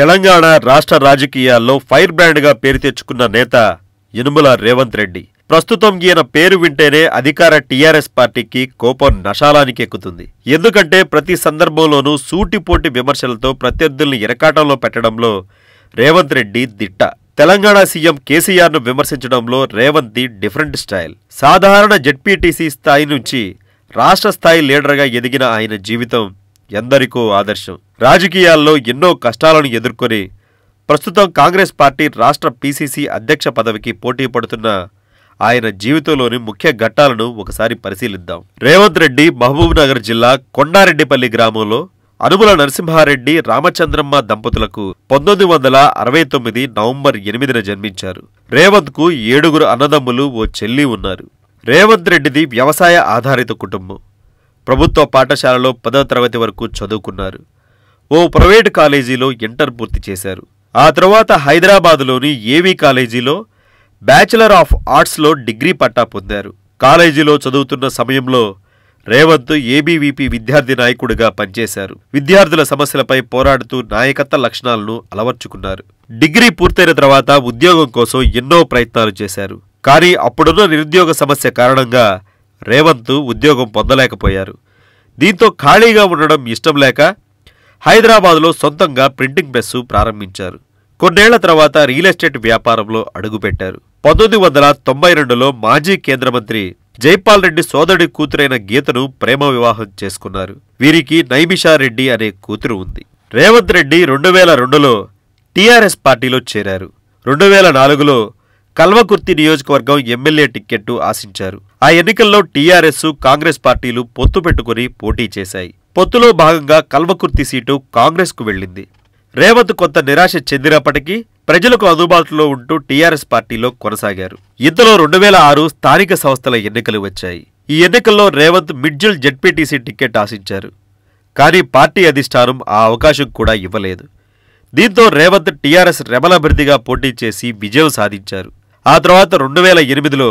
తెలంగాణ రాష్ట్ర రాజకీయాల్లో ఫైర్ బ్రాండ్గా పేరు తెచ్చుకున్న నేత యనుమల రేవంత్ రెడ్డి ప్రస్తుతం ఈయన పేరు వింటేనే అధికార టీఆర్ఎస్ పార్టీకి కోపం నశాలానికి ఎక్కుతుంది ఎందుకంటే ప్రతి సందర్భంలోనూ సూటిపోటి విమర్శలతో ప్రత్యర్థుల్ని ఇరకాటంలో పెట్టడంలో రేవంత్ రెడ్డి దిట్ట తెలంగాణ సీఎం కేసీఆర్ను విమర్శించడంలో రేవంత్ ది డిఫరెంట్ స్టైల్ సాధారణ జెడ్పీటీసీ స్థాయి నుంచి రాష్ట్ర స్థాయి లీడర్గా ఎదిగిన ఆయన జీవితం ఎందరికో ఆదర్శం రాజకీయాల్లో ఎన్నో కష్టాలను ఎదుర్కొని ప్రస్తుతం కాంగ్రెస్ పార్టీ రాష్ట్ర పీసీసీ అధ్యక్ష పదవికి పోటీ పడుతున్న ఆయన జీవితంలోని ముఖ్య ఘట్టాలను ఒకసారి పరిశీలిద్దాం రేవంత్ రెడ్డి మహబూబ్నగర్ జిల్లా కొండారెడ్డిపల్లి గ్రామంలో అనుముల నరసింహారెడ్డి రామచంద్రమ్మ దంపతులకు పంతొమ్మిది వందల అరవై తొమ్మిది నవంబర్ ఎనిమిదిన జన్మించారు రేవంత్ కు ఏడుగురు అన్నదమ్ములు ఓ చెల్లి ఉన్నారు రేవంత్ రెడ్డిది వ్యవసాయ ఆధారిత కుటుంబం ప్రభుత్వ పాఠశాలలో పదవ తరగతి వరకు చదువుకున్నారు ఓ ప్రైవేటు కాలేజీలో ఇంటర్ పూర్తి చేశారు ఆ తర్వాత హైదరాబాదులోని ఏవీ కాలేజీలో బ్యాచిలర్ ఆఫ్ ఆర్ట్స్లో డిగ్రీ పట్టా పొందారు కాలేజీలో చదువుతున్న సమయంలో రేవంత్ ఏబీవీపీ విద్యార్థి నాయకుడిగా పనిచేశారు విద్యార్థుల సమస్యలపై పోరాడుతూ నాయకత్వ లక్షణాలను అలవర్చుకున్నారు డిగ్రీ పూర్తయిన తర్వాత ఉద్యోగం కోసం ఎన్నో ప్రయత్నాలు చేశారు కానీ అప్పుడున్న నిరుద్యోగ సమస్య కారణంగా రేవంత్ ఉద్యోగం పొందలేకపోయారు దీంతో ఖాళీగా ఉండడం ఇష్టం లేక హైదరాబాద్లో సొంతంగా ప్రింటింగ్ ప్రెస్సు ప్రారంభించారు కొన్నేళ్ల తర్వాత రియల్ ఎస్టేట్ వ్యాపారంలో అడుగుపెట్టారు పంతొమ్మిది వందల తొంభై రెండులో మాజీ కేంద్ర మంత్రి జైపాల్ రెడ్డి సోదరుడి కూతురైన గీతను ప్రేమ వివాహం చేసుకున్నారు వీరికి నైమిషారెడ్డి అనే కూతురు ఉంది రేవంత్ రెడ్డి రెండు వేల రెండులో టీఆర్ఎస్ పార్టీలో చేరారు రెండు వేల నాలుగులో కల్వకుర్తి నియోజకవర్గం ఎమ్మెల్యే టిక్కెట్టు ఆశించారు ఆ ఎన్నికల్లో టీఆర్ఎస్ కాంగ్రెస్ పార్టీలు పొత్తు పెట్టుకుని పోటీ చేశాయి పొత్తులో భాగంగా కల్వకుర్తి సీటు కాంగ్రెస్కు వెళ్లింది రేవంత్ కొంత నిరాశ చెందినప్పటికీ ప్రజలకు అందుబాటులో ఉంటూ టీఆర్ఎస్ పార్టీలో కొనసాగారు ఇంతలో రెండు వేల ఆరు స్థానిక సంస్థల ఎన్నికలు వచ్చాయి ఈ ఎన్నికల్లో రేవంత్ మిడ్జిల్ జెడ్పీటీసీ టికెట్ ఆశించారు కానీ పార్టీ అధిష్టానం ఆ అవకాశం కూడా ఇవ్వలేదు దీంతో రేవంత్ టీఆర్ఎస్ రెబల అభ్యర్థిగా పోటీ చేసి విజయం సాధించారు ఆ తర్వాత రెండు వేల ఎనిమిదిలో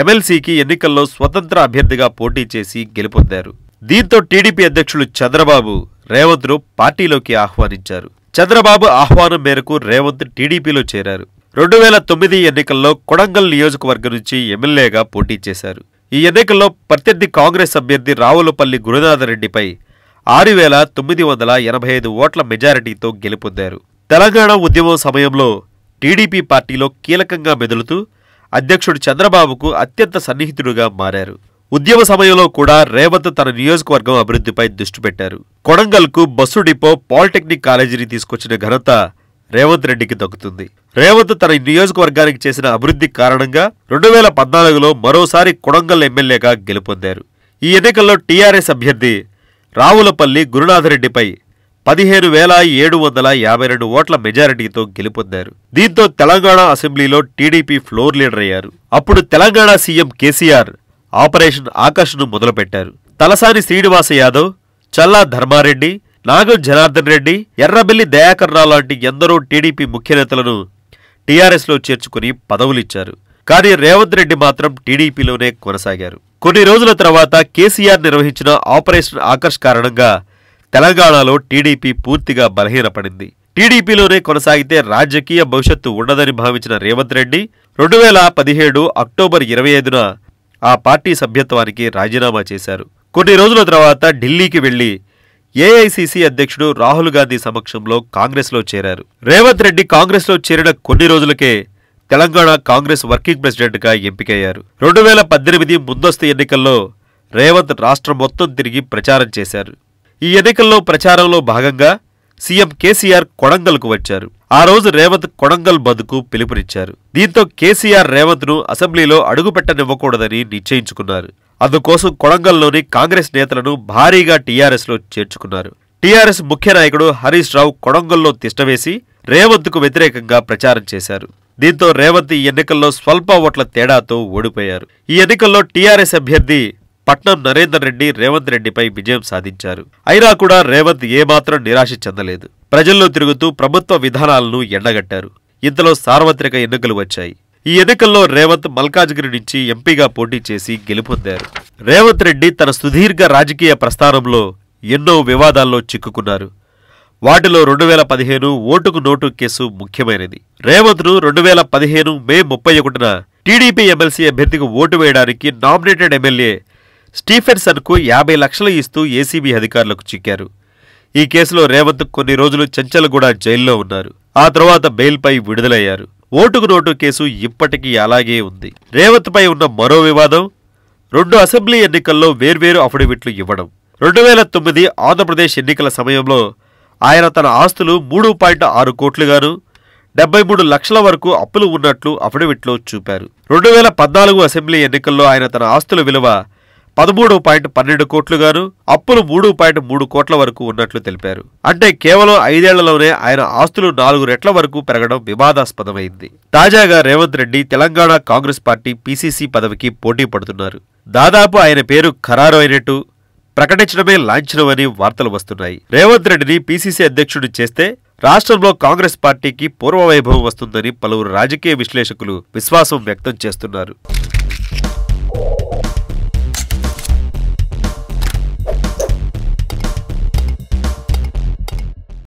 ఎమ్మెల్సీకి ఎన్నికల్లో స్వతంత్ర అభ్యర్థిగా పోటీ చేసి గెలుపొందారు దీంతో టీడీపీ అధ్యక్షులు చంద్రబాబు రేవంత్ను పార్టీలోకి ఆహ్వానించారు చంద్రబాబు ఆహ్వానం మేరకు రేవంత్ టీడీపీలో చేరారు రెండు వేల తొమ్మిది ఎన్నికల్లో కొడంగల్ నియోజకవర్గం నుంచి ఎమ్మెల్యేగా పోటీ చేశారు ఈ ఎన్నికల్లో ప్రత్యర్థి కాంగ్రెస్ అభ్యర్థి రావులపల్లి గురునాథరెడ్డిపై ఆరు వేల తొమ్మిది వందల ఎనభై ఐదు ఓట్ల మెజారిటీతో గెలుపొందారు తెలంగాణ ఉద్యమం సమయంలో టీడీపీ పార్టీలో కీలకంగా మెదులుతూ అధ్యక్షుడు చంద్రబాబుకు అత్యంత సన్నిహితుడుగా మారారు ఉద్యమ సమయంలో కూడా రేవంత్ తన నియోజకవర్గం అభివృద్ధిపై దృష్టి పెట్టారు కొడంగల్కు బస్సు డిపో పాలిటెక్నిక్ కాలేజీని తీసుకొచ్చిన ఘనత రేవంత్ రెడ్డికి దక్కుతుంది రేవంత్ తన నియోజకవర్గానికి చేసిన అభివృద్ధి కారణంగా రెండు వేల పద్నాలుగులో మరోసారి కొడంగల్ ఎమ్మెల్యేగా గెలుపొందారు ఈ ఎన్నికల్లో టీఆర్ఎస్ అభ్యర్థి రావులపల్లి గురునాథరెడ్డిపై పదిహేను వేల ఏడు వందల యాభై రెండు ఓట్ల మెజారిటీతో గెలుపొందారు దీంతో తెలంగాణ అసెంబ్లీలో టీడీపీ ఫ్లోర్ లీడర్ అయ్యారు అప్పుడు తెలంగాణ సీఎం కేసీఆర్ ఆపరేషన్ ఆకర్షణను మొదలుపెట్టారు తలసాని శ్రీనివాస యాదవ్ చల్లా ధర్మారెడ్డి నాగం జనార్దన్ రెడ్డి ఎర్రబెల్లి దయాకర్రావు లాంటి ఎందరో టీడీపీ ముఖ్యనేతలను టీఆర్ఎస్లో చేర్చుకుని పదవులిచ్చారు కానీ రేవంత్ రెడ్డి మాత్రం టీడీపీలోనే కొనసాగారు కొన్ని రోజుల తర్వాత కేసీఆర్ నిర్వహించిన ఆపరేషన్ ఆకర్ష్ కారణంగా తెలంగాణలో టీడీపీ పూర్తిగా బలహీనపడింది టీడీపీలోనే కొనసాగితే రాజకీయ భవిష్యత్తు ఉండదని భావించిన రేవంత్ రెడ్డి రెండు వేల పదిహేడు అక్టోబర్ ఇరవై ఐదున ఆ పార్టీ సభ్యత్వానికి రాజీనామా చేశారు కొన్ని రోజుల తర్వాత ఢిల్లీకి వెళ్లి ఏఐసిసి అధ్యక్షుడు రాహుల్ గాంధీ సమక్షంలో కాంగ్రెస్లో చేరారు రేవంత్ రెడ్డి కాంగ్రెస్లో చేరిన కొన్ని రోజులకే తెలంగాణ కాంగ్రెస్ వర్కింగ్ ప్రెసిడెంట్గా ఎంపికయ్యారు రెండు వేల పద్దెనిమిది ముందస్తు ఎన్నికల్లో రేవంత్ రాష్ట్రం మొత్తం తిరిగి ప్రచారం చేశారు ఈ ఎన్నికల్లో ప్రచారంలో భాగంగా సీఎం కేసీఆర్ కొడంగల్కు వచ్చారు ఆ రోజు రేవంత్ కొడంగల్ బంద్కు పిలుపునిచ్చారు దీంతో కేసీఆర్ రేవంత్ ను అసెంబ్లీలో అడుగుపెట్టనివ్వకూడదని నిశ్చయించుకున్నారు అందుకోసం కొడంగల్లోని కాంగ్రెస్ నేతలను భారీగా టీఆర్ఎస్లో చేర్చుకున్నారు టీఆర్ఎస్ ముఖ్య నాయకుడు హరీష్ రావు కొడంగల్లో తిష్టవేసి రేవంత్కు వ్యతిరేకంగా ప్రచారం చేశారు దీంతో రేవంత్ ఈ ఎన్నికల్లో స్వల్ప ఓట్ల తేడాతో ఓడిపోయారు ఈ ఎన్నికల్లో టీఆర్ఎస్ అభ్యర్థి పట్నం నరేందర్ రెడ్డి రేవంత్ రెడ్డిపై విజయం సాధించారు అయినా కూడా రేవంత్ ఏమాత్రం నిరాశ చెందలేదు ప్రజల్లో తిరుగుతూ ప్రభుత్వ విధానాలను ఎండగట్టారు ఇంతలో సార్వత్రిక ఎన్నికలు వచ్చాయి ఈ ఎన్నికల్లో రేవంత్ మల్కాజ్గిరి నుంచి ఎంపీగా పోటీ చేసి గెలుపొందారు రేవంత్ రెడ్డి తన సుదీర్ఘ రాజకీయ ప్రస్థానంలో ఎన్నో వివాదాల్లో చిక్కుకున్నారు వాటిలో రెండు వేల పదిహేను ఓటుకు నోటు కేసు ముఖ్యమైనది రేవంత్ను రెండు వేల పదిహేను మే ముప్పై ఒకటిన టీడీపీ ఎమ్మెల్సీ అభ్యర్థికి ఓటు వేయడానికి నామినేటెడ్ ఎమ్మెల్యే స్టీఫెన్సన్కు యాభై లక్షలు ఇస్తూ ఏసీబీ అధికారులకు చిక్కారు ఈ కేసులో రేవంత్ కొన్ని రోజులు చెంచలగూడ జైల్లో ఉన్నారు ఆ తర్వాత బెయిల్పై విడుదలయ్యారు ఓటుకు నోటు కేసు ఇప్పటికీ అలాగే ఉంది రేవంత్పై ఉన్న మరో వివాదం రెండు అసెంబ్లీ ఎన్నికల్లో వేర్వేరు అఫిడవిట్లు ఇవ్వడం రెండు వేల తొమ్మిది ఆంధ్రప్రదేశ్ ఎన్నికల సమయంలో ఆయన తన ఆస్తులు మూడు పాయింట్ ఆరు కోట్లుగాను డెబ్బై మూడు లక్షల వరకు అప్పులు ఉన్నట్లు అఫిడవిట్లో చూపారు రెండు వేల పద్నాలుగు అసెంబ్లీ ఎన్నికల్లో ఆయన తన ఆస్తుల విలువ పదమూడు పాయింట్ పన్నెండు కోట్లు గాను అప్పులు మూడు పాయింట్ మూడు కోట్ల వరకు ఉన్నట్లు తెలిపారు అంటే కేవలం ఐదేళ్లలోనే ఆయన ఆస్తులు నాలుగు రెట్ల వరకు పెరగడం వివాదాస్పదమైంది తాజాగా రేవంత్ రెడ్డి తెలంగాణ కాంగ్రెస్ పార్టీ పీసీసీ పదవికి పోటీ పడుతున్నారు దాదాపు ఆయన పేరు ఖరారు అయినట్టు ప్రకటించడమే లాంఛనమని వార్తలు వస్తున్నాయి రేవంత్ రెడ్డిని పీసీసీ అధ్యక్షుడు చేస్తే రాష్ట్రంలో కాంగ్రెస్ పార్టీకి పూర్వవైభవం వస్తుందని పలువురు రాజకీయ విశ్లేషకులు విశ్వాసం వ్యక్తం చేస్తున్నారు